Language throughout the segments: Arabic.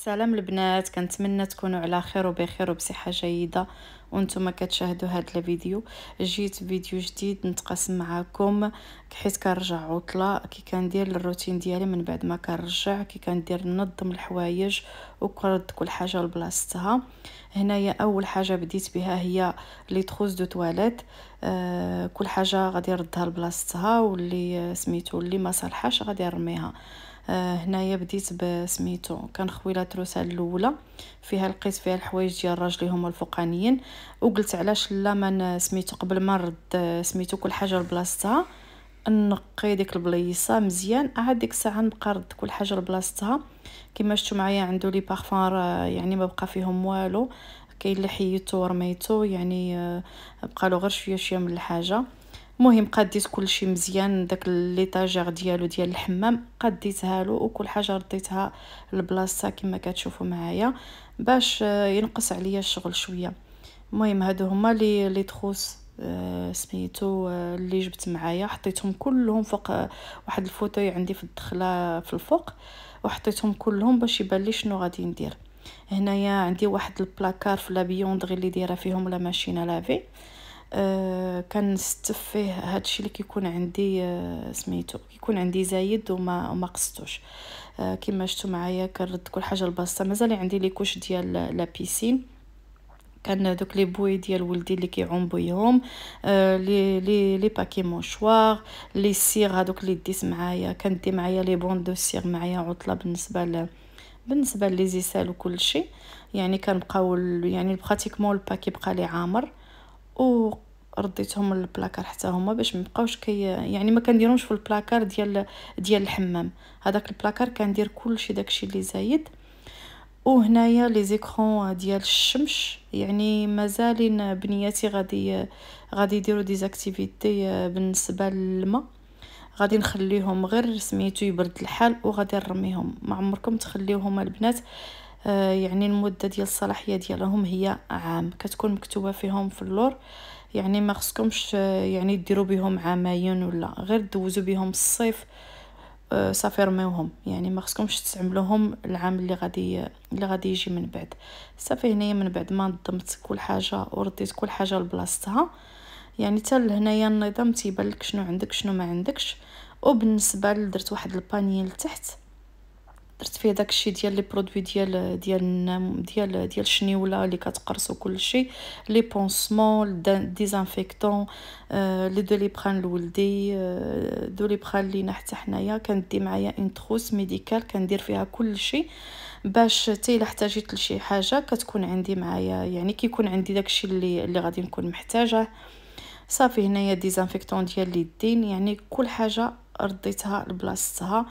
سلام البنات كنتمنى تكونوا على خير وبخير وبصحه جيده وانتم كتشاهدوا هذا الفيديو جيت فيديو جديد نتقاسم معكم حيت كنرجع عطله كي كندير الروتين ديالي من بعد ما كنرجع كي كندير ننظم الحوايج وكرد كل حاجه لبلاصتها هنايا اول حاجه بديت بها هي لي تروس دو تواليت آه، كل حاجه غادي نردها لبلاصتها واللي سميتو اللي ما صالحاش غادي نرميها آه آه، هنايا بديت بسميتو كنخوي لا تروسه الاولى فيها لقيت فيها الحوايج ديال الراجل هما الفوقانيين وقلت علاش لا ما سميتو قبل ما نرد آه، سميتو كل حاجه لبلاصتها نقي ديك البلايصه مزيان عاد آه، ديك الساعه نبقى رد كل حاجه لبلاصتها كما شفتوا معايا عنده لي بارفان يعني ما بقى فيهم والو كاين اللي حيدته ورميته يعني بقى له غير شويه شويه من الحاجه المهم قديت كلشي مزيان داك ليطاجير ديالو ديال الحمام قديتها له وكل حاجه رديتها لبلاصتها كما كتشوفوا معايا باش آه، ينقص عليا الشغل شويه المهم هادو هما لي لي تروس آه، سميتو اللي آه، جبت معايا حطيتهم كلهم فوق واحد الفوتوي عندي في الدخله في الفوق وحطيتهم كلهم باش يبان لي شنو غادي ندير هنايا عندي واحد البلاكار في لابيوند غير اللي دايره فيهم لا ماشينه لافي أه كنستف فيه هادشي اللي كيكون عندي آه، سميتو كيكون عندي زايد وما وما قصتوش آه، كما شفتوا معايا كنرد كل حاجه البسطه مازال عندي لي كوش ديال لا بيسين كان دوك لي بوي ديال ولدي اللي كيعوم بيهم آه، لي لي لي باكي موشوار لي سيغ هادوك لي ديت معايا كندي معايا لي بون دو سيغ معايا عطله بالنسبه ل بالنسبه لي زيسال وكلشي يعني كنبقاو يعني براتيكمون الباكي بقى لي عامر ورديتهم رديتهم للبلاكار حتى هما باش ما بقاوش كي يعني ما كنديرهمش في البلاكار ديال ديال الحمام هذاك البلاكار كندير كلشي داكشي اللي زايد وهنايا لي زيكرون ديال الشمس يعني مازالين بنياتي غادي غادي يديروا ديزاكتيفيتي بالنسبه للماء غادي نخليهم غير سميتو يبرد الحال وغادي نرميهم ما عمركم تخليوهم البنات آه، يعني المده ديال الصلاحيه ديالهم هي عام كتكون مكتوبه فيهم في اللور يعني ما خصكمش آه، يعني ديروا بهم عامين ولا غير دوزوا بهم الصيف صافي آه، رميوهم يعني ما خصكمش تستعملوهم العام اللي غادي اللي غادي يجي من بعد صافي هنايا من بعد ما نظمت كل حاجه ورديت كل حاجه لبلاصتها يعني حتى لهنايا النظام تيبان لك شنو عندك شنو ما عندكش وبالنسبه لدرت واحد البانيه لتحت درت فيه داكشي ديال لي برودوي ديال ديال ديال ديال الشنيوله اللي كتقرص كلشي لي بونسمون ديزانفيكتون آه، دو لي بران لولدي آه، دو لي بران لينا حتى حنايا كندي معايا اون تروس ميديكال كندير فيها كلشي باش حتى الا احتاجيت لشي حاجه كتكون عندي معايا يعني كيكون عندي داكشي اللي اللي غادي نكون محتاجه صافي هنايا ديزانفيكتون ديال اليدين يعني كل حاجه رديتها لبلاصتها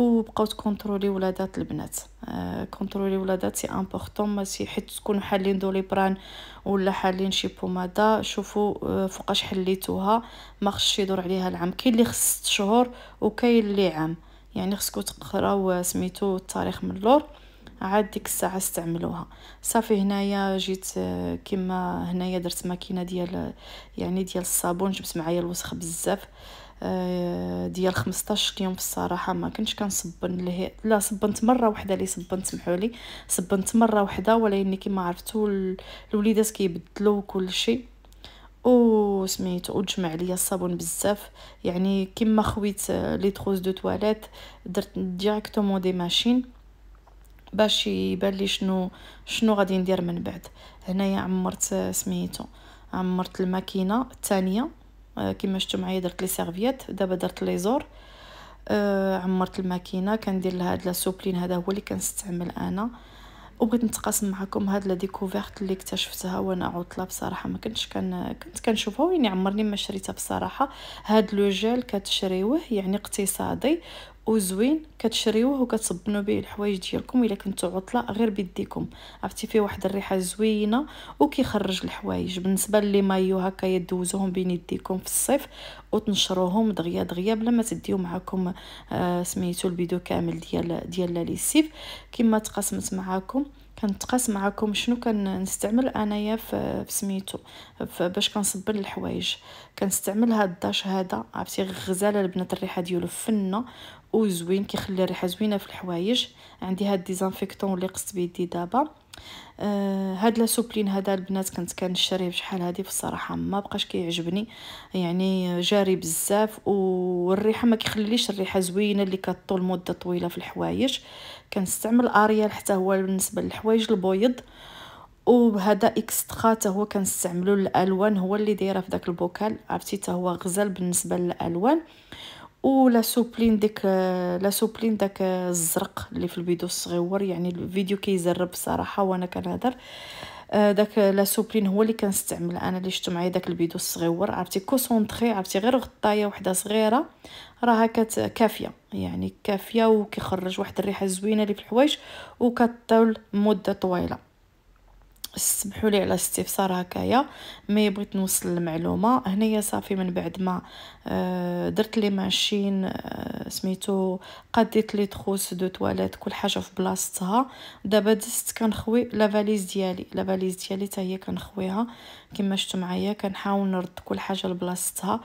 وبقاو تكونترولي ولادات البنات آه كونترولي ولادات سي امبورطون ماشي حيت تكونوا حالين دوليبران ولا حالين شي بومادا شوفوا آه فوقاش حليتوها ما خصش يدور عليها العام كاين اللي خص شهور وكاين اللي عام يعني خصكم تقراو سميتو التاريخ من اللور عاد ديك الساعه استعملوها صافي هنايا جيت آه، كما هنايا درت ماكينه ديال يعني ديال الصابون جبت معايا الوسخ بزاف آه، ديال 15 يوم في الصراحه ما كنتش كنصبن له لا صبنت مره وحده اللي صبنت سمحوا لي صبنت مره وحده ولكن كما عرفتوا الوليدات كيبدلوا كل شيء او سميت وجمع عليا الصابون بزاف يعني كما خويت آه، لي تروز دو تواليت درت ديريكتومون دي ماشين باش يبان لي شنو شنو غادي ندير من بعد هنايا عمرت آه، سميتو عمرت الماكينه الثانيه آه، كما شفتوا معايا درت لي سيرفيات دابا درت لي زور آه عمرت الماكينه كندير لها هاد لاسوبلين هذا هو اللي كنستعمل انا وبغيت نتقاسم معكم هاد لا ديكوفيرت اللي اكتشفتها وانا عطله بصراحه ما كنتش كان كنت كنشوفها ويني عمرني ما شريتها بصراحه هاد لو جيل كتشريوه يعني اقتصادي وزوين كتشريوه وكتصبنوا به الحوايج ديالكم الا كنتو عطله غير بيديكم عرفتي فيه واحد الريحه زوينه وكيخرج الحوايج بالنسبه للي مايو هكا يدوزوهم بين يديكم في الصيف وتنشروهم دغيا دغيا بلا ما تديو معكم آه سميتو البيدو كامل ديال ديال ليسيف كما تقاسمت معاكم كنتقاس معكم شنو كنستعمل انايا في سميتو باش كنصبن الحوايج كنستعمل هاد الداش هذا عرفتي غزاله البنات الريحه ديالو فنه زوين كيخلي ريحه زوينه في الحوايج عندي هاد ديزانفيكتون اللي قصت بيدي دابا آه هاد لا سوبلين هذا البنات كنت كنشريه بشحال هادي في الصراحه ما بقاش كيعجبني يعني جاري بزاف والريحه ما كيخليليش الريحه زوينه اللي كطول مده طويله في الحوايج كنستعمل اريال حتى هو بالنسبه للحوايج البيض وبهذا اكسترا حتى هو كنستعملو للالوان هو اللي دايره في داك البوكال عرفتي حتى هو غزال بالنسبه للالوان لا سوبلين ديك لا سوبلين داك الزرق اللي في البيدو الصغيور يعني الفيديو كيزرب صراحه وانا كنهضر آه، داك لا سوبلين هو اللي كنستعمل انا اللي شفتو معايا داك البيدو الصغيور عرفتي كوسونطري عرفتي غير غطايه وحده صغيره راها كافيه يعني كافيه وكيخرج واحد الريحه زوينه اللي في الحوايج وكطول مده طويله سمحوا لي على استفسار هكايا مي بغيت نوصل المعلومه هنايا صافي من بعد ما آه، درت لي ماشين آه، سميتو قديت لي تخوس دو تواليت كل حاجه في بلاصتها دابا دزت كنخوي لا فاليز ديالي لا فاليز ديالي حتى هي كنخويها كما شفتوا معايا كنحاول نرد كل حاجه لبلاصتها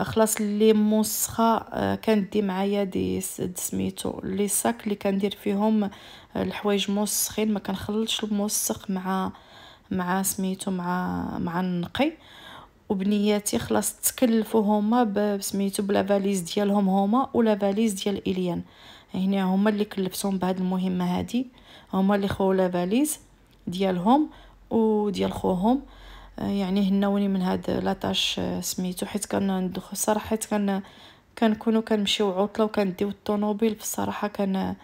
خلاص لي موسخه آه، كندي معايا دي سميتو لي ساك اللي كندير فيهم الحوايج موسخين ما كنخلطش الموسخ مع مع سميتو مع مع النقي وبنياتي خلاص تكلفوا هما بسميتو بلا فاليز ديالهم هما ولا فاليز ديال اليان هنا هما اللي كلفتهم بهاد المهمه هادي هما اللي خو لا فاليز ديالهم وديال خوهم يعني هنوني من هاد لاطاش سميتو حيت كندخل الصراحه حيت كان كنكونو كنمشيو عطله وكنديو الطوموبيل بصراحه كان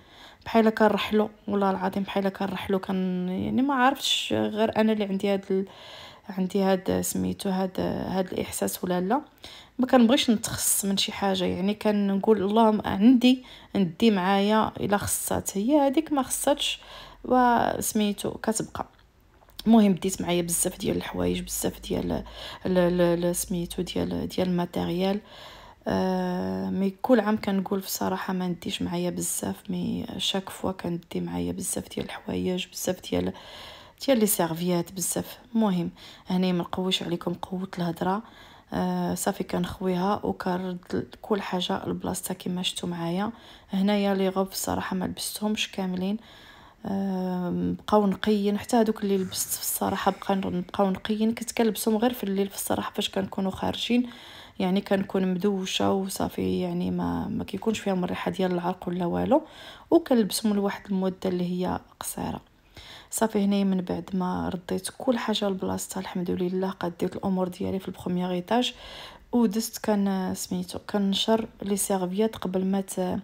بحال كنرحلو والله العظيم بحال كنرحلو كان يعني ما عرفتش غير انا اللي عندي هاد ال... عندي هاد سميتو هاد هاد الاحساس ولا لا ما كنبغيش نتخص من شي حاجه يعني كنقول اللهم عندي ندي معايا الا خصات هي هذيك ما خصاتش وسميتو كتبقى المهم ديت معايا بزاف ديال الحوايج بزاف ديال سميتو ديال ديال الماتيريال آه، مي كل عام كنقول بصراحه ما نديش معايا بزاف مي شاك فوا كندي معايا بزاف ديال الحوايج بزاف ديال ديال لي سيرفيات بزاف المهم هنا ما نقويش عليكم قوه الهضره آه، صافي كنخويها وكنرد كل حاجه لبلاصتها كما شفتوا معايا هنايا لي غوب الصراحه ما لبستهمش كاملين آه، بقاو نقيين حتى هذوك اللي لبست في الصراحه بقى نبقاو نقيين كنت كنلبسهم غير في الليل في الصراحه فاش كنكونوا خارجين يعني كنكون مدوشه وصافي يعني ما ما كيكونش فيها الريحه ديال العرق ولا والو وكنلبسهم لواحد المده اللي هي قصيره صافي هنايا من بعد ما رديت كل حاجه لبلاصتها الحمد لله قديت الامور ديالي في البروميير ايطاج ودست كان سميتو كنشر لي سيرفيات قبل ما ت...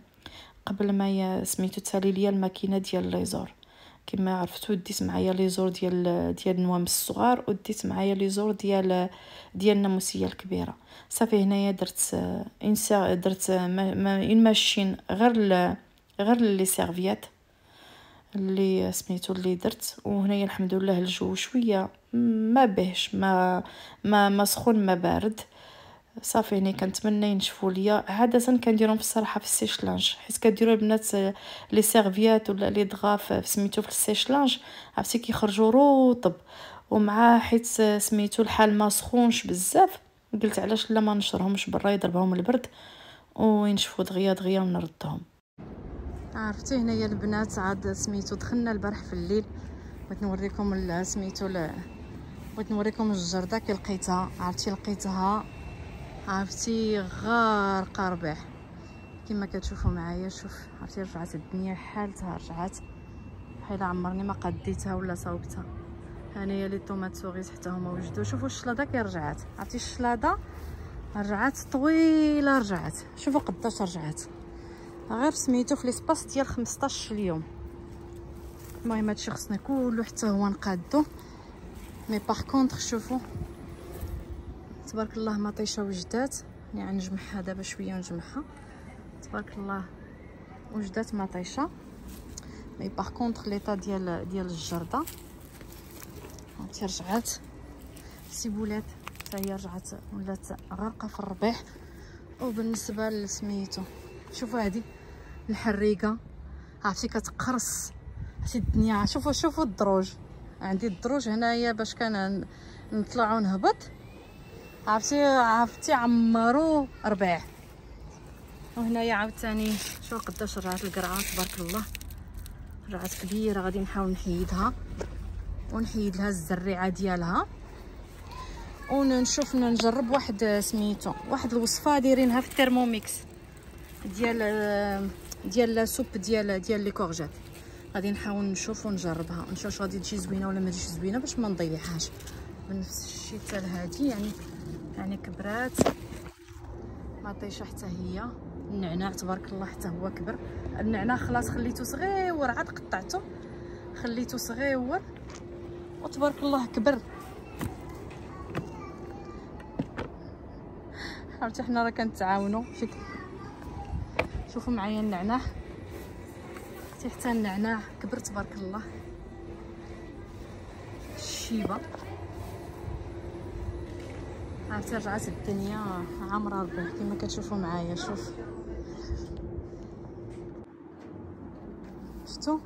قبل ما سميتو تسالي ليا الماكينه ديال ليزور كما عرفتو ديت معايا لي زور ديال ديال نوام الصغار وديت معايا لي زور ديال ديال الناموسيه الكبيره صافي هنايا درت انسا درت ما ما ماشين غير ل... غير لي سيرفيات اللي سميتو اللي درت وهنايا الحمد لله الجو شويه ما بهش ما ما, ما سخون ما بارد صافي يعني كنتمنى ينشفوا ليا عاده كنديرهم في الصراحه في لانج حيت كديروا البنات لي سيرفيات ولا لي دغاف سميتو في لانج عرفتي كيخرجوا روطب ومع حيت سميتو الحال ما سخونش بزاف قلت علاش لا ما نشرهمش برا يضربهم البرد وينشفوا دغيا دغيا ونردهم عرفتي هنايا البنات عاد سميتو دخلنا البارح في الليل بغيت نوريكم سميتو بغيت نوريكم الجرده كي لقيتها عرفتي لقيتها عرفتي غارقه ربح كما كتشوفوا معايا شوف عرفتي رجعت الدنيا حالتها رجعت بحال عمرني ما قديتها ولا صوبتها هانيا لي طوماط سوغيت حتى هما وجدوا شوفوا الشلاضه كي رجعت عرفتي الشلاضه رجعت طويله رجعت شوفوا قداش رجعت غير سميتو في ليسباس ديال 15 اليوم المهم هادشي خصنا كلو حتى هو نقادو مي باغ كونطخ شوفوا تبارك الله مطيشه وجدات يعني غنجمعها دابا شويه ونجمعها تبارك الله وجدات مطيشه مي باغ كونطخ ليطا ديال ديال الجرده هانتي رجعات سيبولات حتى هي رجعات ولات غارقه في الربيع وبالنسبه لسميتو شوفوا هادي الحريقه عرفتي كتقرص عرفتي الدنيا شوفوا شوفوا الدروج عندي الدروج هنايا باش كان نطلع ونهبط عرفتي عرفتي عمرو ربع وهنايا عاوتاني شوف قداش رعات القرعه تبارك الله رعات كبيره غادي نحاول نحيدها ونحيد لها الزريعه ديالها ونشوف نجرب واحد سميتو واحد الوصفه دايرينها في الترموميكس ديال ديال لا سوب ديال ديال لي كورجات غادي نحاول نشوف ونجربها نشوف واش غادي تجي زوينه ولا ما تجيش زوينه باش ما نضيعهاش بنفس الشيء حتى هذه يعني يعني كبرات مطيشه حتى هي النعناع تبارك الله حتى هو كبر النعناع خلاص خليته صغيور عاد قطعته خليته صغيور وتبارك الله كبر عرفتي حنا راه كنتعاونوا شكل شوفوا معايا النعناع حتى النعناع كبر تبارك الله الشيبه عرفتي رجعت الدنيا عامره ربي كما كتشوفوا معايا شوف شفتوا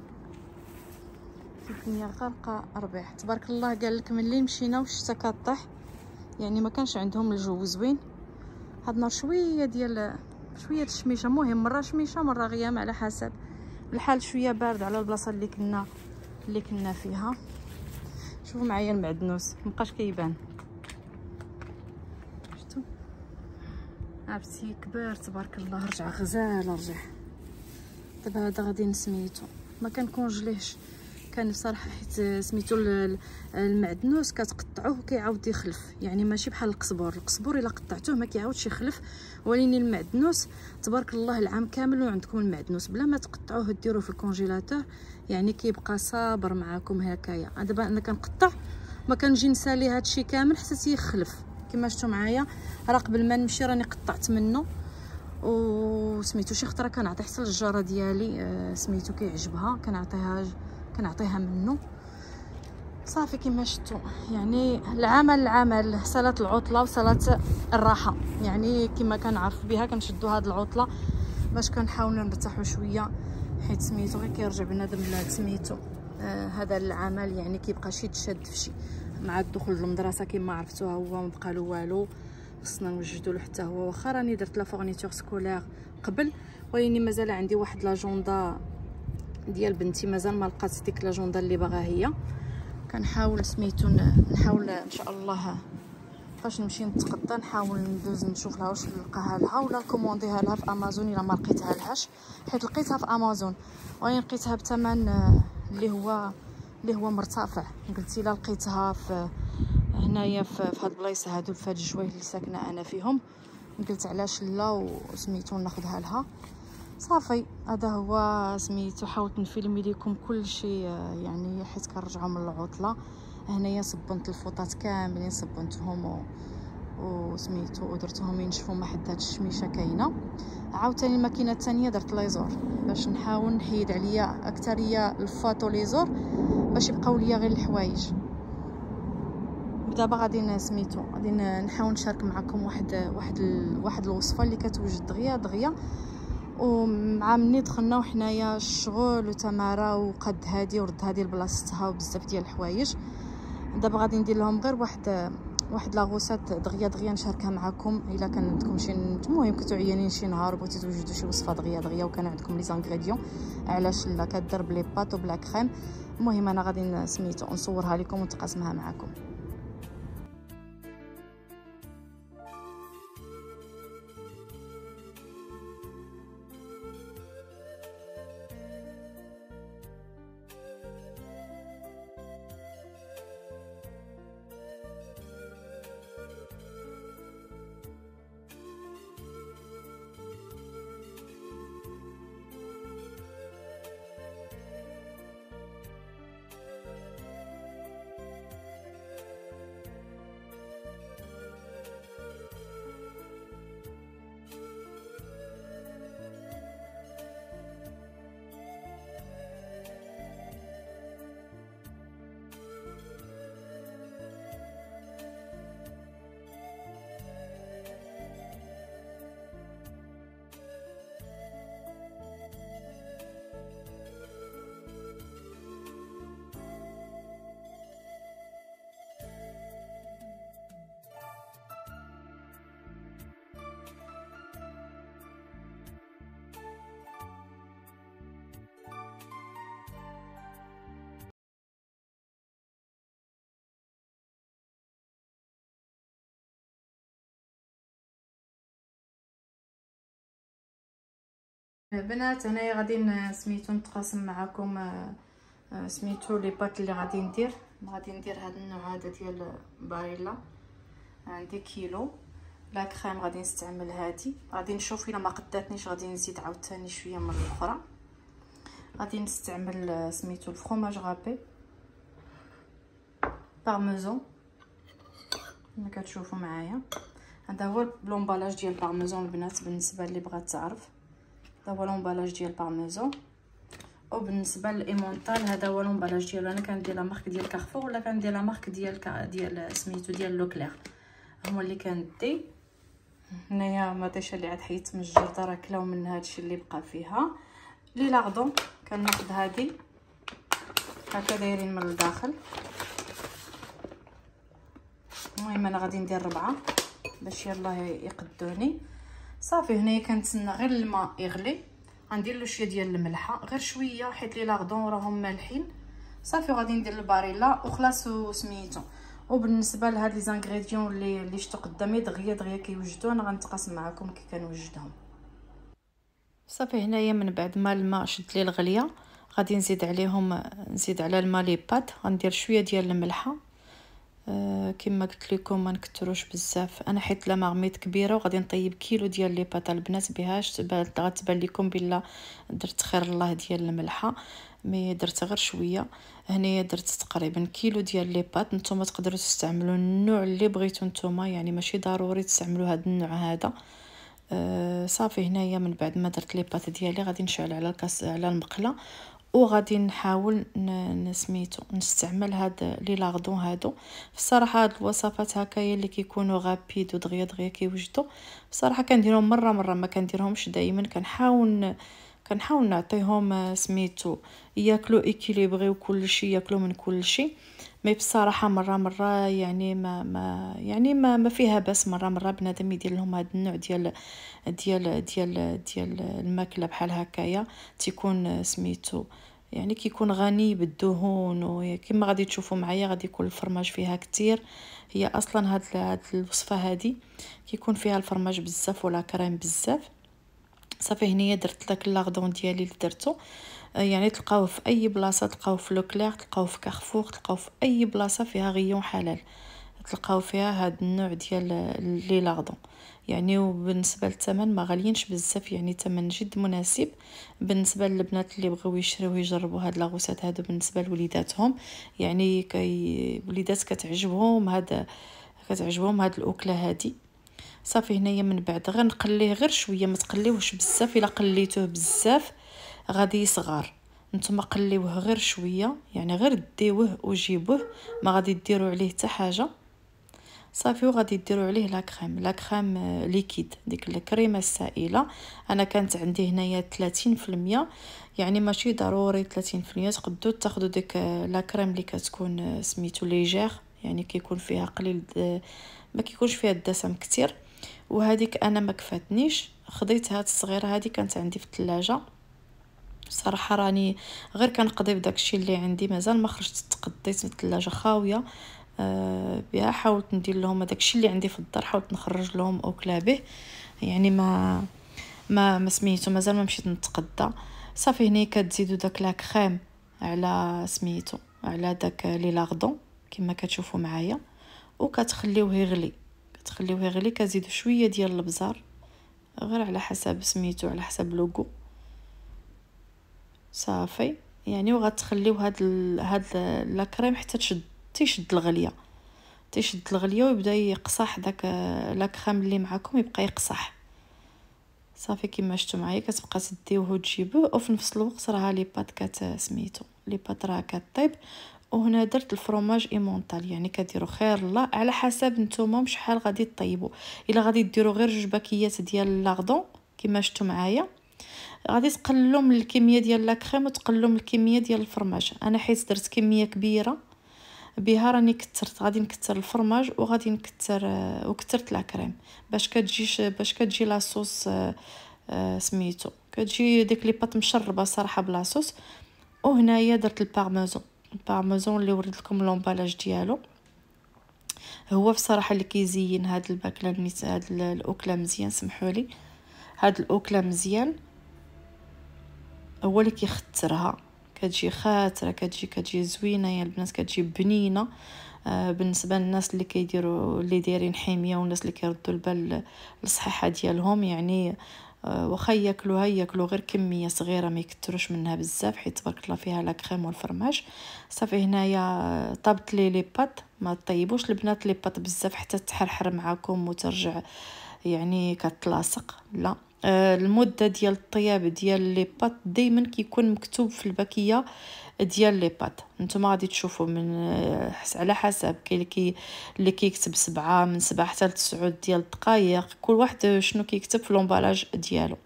الدنيا غارقه ربيع تبارك الله قال لك ملي مشينا والشتا كطيح يعني ما كانش عندهم الجو زوين هاد النهار شويه ديال شويه الشميشه مهم مره شميشه مره غيام على حسب الحال شويه بارد على البلاصه اللي كنا اللي كنا فيها شوفوا معايا المعدنوس مبقاش كيبان كي عبتي كبار تبارك الله رجع غزال رجع دابا هذا غادي نسميتو ما كنكونجليهش كان بصراحه حيت سميتو المعدنوس كتقطعوه كيعاود يخلف يعني ماشي بحال القصبور القصبور الا قطعتوه ما كيعاودش يخلف ولكن المعدنوس تبارك الله العام كامل وعندكم المعدنوس بلا ما تقطعوه ديروه في الكونجيلاتور يعني كيبقى صابر معاكم هكايا دابا انا كنقطع ما كنجي نسالي هادشي كامل حتى تيخلف كما شفتوا معايا راه قبل ما نمشي راني قطعت منه وسميتو شي خطره كنعطي حتى للجاره ديالي آه، سميتو كيعجبها كنعطيها كنعطيها منه صافي كما شفتوا يعني العمل العمل صلاه العطله وصلاه الراحه يعني كما كنعرف بها كنشدوا هاد العطله باش كنحاولوا نرتاحوا شويه حيت سميتو غير كيرجع بنادم لهاد سميتو آه هذا العمل يعني كيبقى شي تشد فشي مع الدخول للمدرسه كما عرفتوها هو بقى له والو خصنا نوجدوا له حتى هو واخا راني درت لا فورنيتور سكولير قبل ويني مازال عندي واحد لاجوندا ديال بنتي مازال ما لقات ديك لاجوندا اللي باغا هي كنحاول سميتو نحاول ان شاء الله فاش نمشي نتقطع نحاول ندوز نشوف لها واش نلقاها لها ولا كومونديها لها في امازون الا ما لقيتها لهاش حيت لقيتها في امازون ولكن لقيتها بثمن آه، اللي هو اللي هو مرتفع قلتي الا لقيتها في هنايا في هاد البلايص هادو في هاد الجوايه اللي ساكنه انا فيهم قلت علاش لا وسميتو ناخذها لها صافي هذا هو سميتو حاولت نفيلمي ليكم كلشي آه، يعني حيت كنرجعوا من العطله هنايا صبنت الفوطات كاملين صبنتهم و... وسميتو ودرتهم ينشفوا ما حد هاد الشميشه كاينه عاوتاني الماكينه الثانيه درت ليزور باش نحاول نحيد عليا اكثريه الفاتو ليزور باش يبقاو ليا غير الحوايج دابا غادي نسميتو غادي نحاول نشارك معكم واحد واحد ال... واحد الوصفه اللي كتوجد دغيا دغيا ومع مني دخلنا وحنايا الشغل وتماره وقد هادي ورد هادي لبلاصتها وبزاف ديال الحوايج دابا غادي ندير لهم غير واحد واحد لاغوسات دغيا دغيا نشاركها معكم الا كان عندكم شي المهم كنتو عيانين شي نهار بغيتو توجدوا شي وصفه دغيا دغيا وكان عندكم لي زانغريديون علاش لا كدير بلي بات وبلا كريم المهم انا غادي سميتو نصورها لكم ونتقاسمها معكم بنات هنايا غادي سميتو نتقاسم معكم آه، آه، سميتو لي باك اللي غادي ندير غادي ندير هاد النوع هذا ديال باريلا عندي كيلو لا كريم غادي نستعمل هادي غادي نشوف الا ما قداتنيش غادي نزيد عاوتاني شويه من الاخرى غادي نستعمل آه، سميتو الفرماج غابي بارميزون كما كتشوفوا معايا هذا هو البلومبالاج ديال بارميزون البنات بالنسبه اللي بغات تعرف هذا هو لومبالاج ديال بارميزون وبالنسبه للايمونطال هذا هو لومبالاج ديالو انا كندير لا مارك ديال كارفور ولا كندير لا مارك ديال كا ديال سميتو ديال لوكلير هما اللي كندي هنايا مطيشه اللي عاد حيدت من الجرده راه كلاو من هادشي اللي بقى فيها لي لاغدون كناخذ هادي هكا دايرين من الداخل المهم انا غادي ندير ربعه باش يلاه يقدوني صافي هنايا كنتسنى غير الماء يغلي غندير له شويه ديال الملحه غير شويه حيت لي لاغدون راهم مالحين صافي وغادي ندير الباريلا وخلاص وسميتو وبالنسبه لهاد لي زانغريديون لي لي شتو قدامي دغيا دغيا كيوجدو انا غنتقاسم معكم كي كنوجدهم صافي هنايا من بعد ما الماء شد لي الغليه غادي نزيد عليهم نزيد على الماء لي بات غندير شويه ديال الملحه آه، كما قلت لكم ما نكتروش بزاف انا حيت لا مغميط كبيره وغادي نطيب كيلو ديال لي بات البنات بهاش غتبان لكم بلا درت خير الله ديال الملحه مي درت غير شويه هنايا درت تقريبا كيلو ديال لي بات نتوما تقدروا تستعملوا النوع اللي بغيتو نتوما يعني ماشي ضروري تستعملوا هذا النوع هذا آه، صافي هنايا من بعد ما درت لي بات ديالي غادي نشعل على الكاس على المقله وغادي نحاول نسميتو نستعمل هاد لي لاغدون هادو بصراحه هاد الوصفات هكايا اللي كيكونوا غابيد ودغيا دغيا كيوجدوا بصراحه كنديرهم مره مره ما كنديرهمش دائما كنحاول كنحاول نعطيهم آه، سميتو ياكلوا اكيليبري وكلشي ياكلوا من كلشي مي بصراحه مره مره يعني ما ما يعني ما ما فيها باس مره مره بنادم يدير لهم هذا النوع ديال ديال ديال ديال الماكله بحال هكايا تيكون سميتو يعني كيكون غني بالدهون وكما غادي تشوفوا معايا غادي يكون الفرماج فيها كتير هي اصلا هاد هاد الوصفه هادي كيكون فيها الفرماج بزاف ولا كريم بزاف صافي هنايا درت داك لاغدون ديالي اللي درتو آه، يعني تلقاوه في اي بلاصه تلقاوه في لوكلير تلقاوه في كارفور تلقاوه في اي بلاصه فيها غيون حلال تلقاو فيها هاد النوع ديال لي لاردون يعني وبالنسبه للثمن ما غاليينش بزاف يعني ثمن جد مناسب بالنسبه للبنات اللي بغاو يشريو ويجربوا هاد لاغوسات هادو بالنسبه لوليداتهم يعني كي وليدات كتعجبهم هاد كتعجبهم هاد الاكله هادي صافي هنايا من بعد غنقليه غير شويه ما تقليوهش بزاف الا قليتوه بزاف غادي يصغر نتوما قليوه غير شويه يعني غير ديوه وجيبوه ما غادي ديروا عليه حتى حاجه صافي وغادي ديروا عليه لا كريم لا كريم ليكيد آه، ديك الكريمه السائله انا كانت عندي هنايا 30% يعني ماشي ضروري 30% تقدو تاخذوا ديك آه، لا كريم اللي كتكون آه، سميتو ليجير يعني كيكون فيها قليل ما كيكونش فيها الدسم كتير وهذيك انا ما كفاتنيش خديت هاد الصغيره هذه كانت عندي في الثلاجه بصراحه راني غير كنقضي بداك الشيء اللي عندي مازال ما خرجت تقضيت من الثلاجه خاويه آه، بها حاولت ندير لهم هذاك الشيء اللي عندي في الدار حاولت نخرج لهم اوكلا به يعني ما ما ما سميتو مازال ما مشيت نتقدى صافي هنا كتزيدو داك لا كريم على سميتو على داك لي لاغدون كما كتشوفوا معايا وكتخليوه يغلي كتخليوه يغلي كزيدو شويه ديال البزار غير على حسب سميتو على حسب لوغو صافي يعني وغتخليو هاد ال... هاد لا كريم حتى تشد تيشد الغليه تيشد الغليه ويبدا يقصح داك لا كريم اللي معاكم يبقى يقصح صافي كما شفتوا معايا كتبقى تديوه وتجيبوه وفي نفس الوقت راه لي بات كت سميتو لي بات راه كطيب وهنا درت الفرماج ايمونطال يعني كديروا خير الله على حسب نتوما شحال غادي طيبوا الا غادي ديروا غير جوج باكيات ديال لاغدون كما شفتوا معايا غادي تقللوا من الكميه ديال لا كريم وتقللوا من الكميه ديال الفرماج انا حيت درت كميه كبيره بها راني كثرت غادي نكثر الفرماج وغادي نكثر آه، وكثرت لا كريم باش كتجي باش كتجي لاصوص آه، آه، سميتو كتجي ديك لي بات مشربه صراحه بلاصوص وهنايا درت البارميزون البارميزون اللي وريت لكم لومبالاج ديالو هو بصراحه اللي كيزين هاد الباكله هاد الاكله مزيان سمحولي هاد الاكله مزيان هو اللي كيخترها كتجي خاتره كتجي كتجي زوينه يا البنات كتجي بنينه آه، بالنسبه للناس اللي كيديروا اللي دايرين حميه والناس اللي كيردوا البال الصحيحه ديالهم يعني آه واخا ياكلوها ياكلو غير كميه صغيره ما يكثروش منها بزاف حيت تبارك الله فيها لا كريم والفرماج صافي هنايا طابت لي لي بات ما طيبوش البنات لي بات بزاف حتى تحرحر معاكم وترجع يعني كتلاصق لا آه، المده ديال الطياب ديال لي بات دائما كيكون مكتوب في الباكيه ديال لي بات نتوما غادي تشوفوا من آه، على حسب كاين كي اللي كيكتب سبعة من سبعة حتى لتسعود ديال الدقائق كل واحد شنو كيكتب في لومبالاج ديالو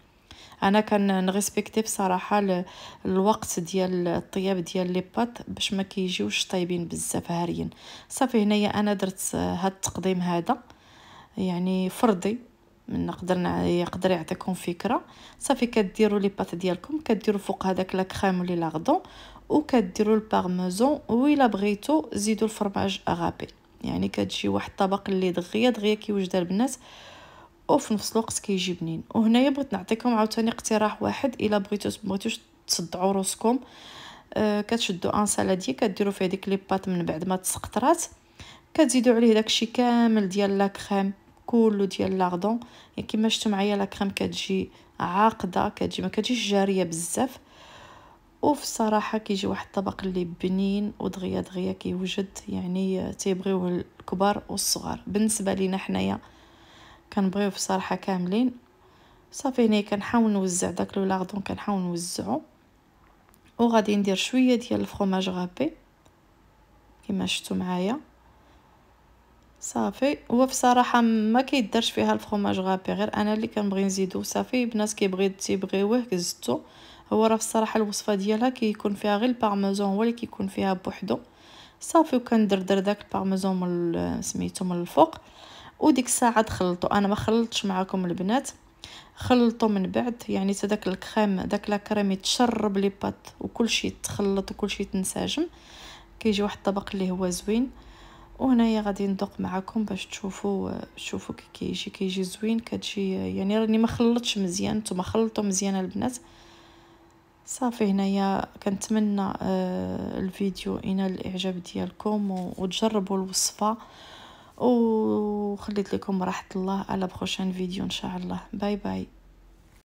انا كان نغيسبكتي بصراحه الوقت ديال الطياب ديال لي بات باش ما كيجيوش طايبين بزاف هاريين صافي هنايا انا درت آه، هاد التقديم هذا يعني فرضي من نقدر يقدر يعطيكم فكره صافي كديروا لي بات ديالكم كديروا فوق هذاك لا كريم ولا لاغدون وكديروا البارميزون الا بغيتو زيدوا الفرماج اغابي يعني كتجي واحد الطبق اللي دغيا دغيا كيوجد البنات وفي نفس الوقت كيجي بنين وهنايا بغيت نعطيكم عاوتاني اقتراح واحد الا بغيتو بغيتوش تصدعوا روسكم آه كتشدوا ان سالاديه كديروا فيه ديك لي بات من بعد ما تسقطرات كتزيدوا عليه داكشي كامل ديال لا كريم كله ديال لاغدون كما شفتوا معايا لا كريم كتجي عاقده كتجي ما كتجيش جاريه بزاف وفي الصراحه كيجي واحد الطبق اللي بنين ودغيا دغيا كيوجد يعني تيبغيوه الكبار والصغار بالنسبه لينا حنايا كنبغيو في الصراحه كاملين صافي هنا كنحاول نوزع داك لو لاغدون كنحاول نوزعو وغادي ندير شويه ديال الفرماج غابي كما شفتوا معايا صافي هو بصراحه ما كيدرش فيها الفرماج غابي غير انا اللي كنبغي نزيدو صافي البنات كيبغي تيبغيوه كزتو هو راه الصراحه الوصفه ديالها كيكون كي فيها غير البارميزون هو اللي كيكون كي فيها بوحدو صافي وكندردر داك البارميزون من سميتو من الفوق وديك الساعه تخلطو انا ما خلطتش معاكم البنات خلطو من بعد يعني حتى داك الكريم داك لاكريم يتشرب لي بات وكلشي يتخلط وكلشي تنسجم كيجي واحد الطبق اللي هو زوين وهنايا غادي ندق معكم باش تشوفوا شوفوا كي كيجي كيجي زوين كتجي يعني راني ما خلطش مزيان نتوما خلطوا مزيان البنات صافي هنايا كنتمنى آه، الفيديو ينال الاعجاب ديالكم وتجربوا الوصفه وخليت لكم راحه الله على بروشان فيديو ان شاء الله باي باي